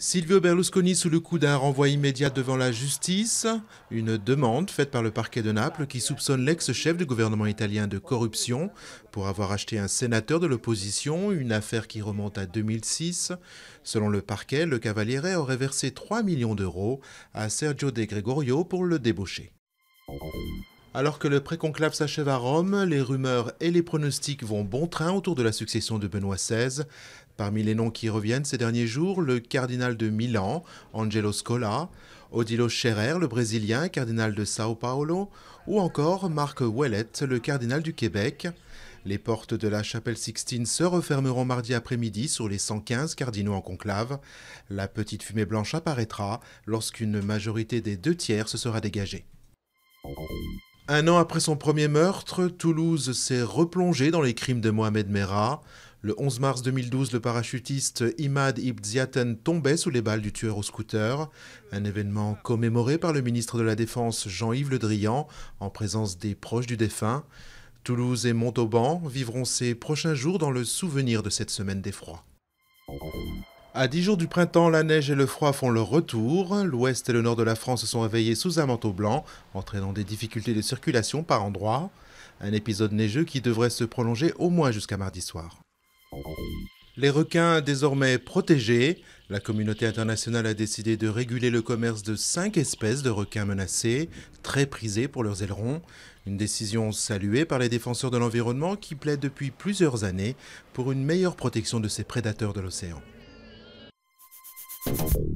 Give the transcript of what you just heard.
Silvio Berlusconi sous le coup d'un renvoi immédiat devant la justice, une demande faite par le parquet de Naples qui soupçonne l'ex-chef du gouvernement italien de corruption pour avoir acheté un sénateur de l'opposition, une affaire qui remonte à 2006. Selon le parquet, le Cavaliere aurait versé 3 millions d'euros à Sergio De Gregorio pour le débaucher. Alors que le préconclave s'achève à Rome, les rumeurs et les pronostics vont bon train autour de la succession de Benoît XVI. Parmi les noms qui reviennent ces derniers jours, le cardinal de Milan, Angelo Scola, Odilo Scherer, le brésilien, cardinal de Sao Paulo, ou encore Marc Ouellet, le cardinal du Québec. Les portes de la chapelle Sixtine se refermeront mardi après-midi sur les 115 cardinaux en conclave. La petite fumée blanche apparaîtra lorsqu'une majorité des deux tiers se sera dégagée. Un an après son premier meurtre, Toulouse s'est replongée dans les crimes de Mohamed Merah. Le 11 mars 2012, le parachutiste Imad Ibn tombait sous les balles du tueur au scooter. Un événement commémoré par le ministre de la Défense Jean-Yves Le Drian en présence des proches du défunt. Toulouse et Montauban vivront ces prochains jours dans le souvenir de cette semaine d'effroi. À 10 jours du printemps, la neige et le froid font leur retour. L'ouest et le nord de la France se sont réveillés sous un manteau blanc, entraînant des difficultés de circulation par endroits. Un épisode neigeux qui devrait se prolonger au moins jusqu'à mardi soir. Les requins désormais protégés, la communauté internationale a décidé de réguler le commerce de cinq espèces de requins menacés, très prisés pour leurs ailerons. Une décision saluée par les défenseurs de l'environnement qui plaident depuis plusieurs années pour une meilleure protection de ces prédateurs de l'océan. Thank you.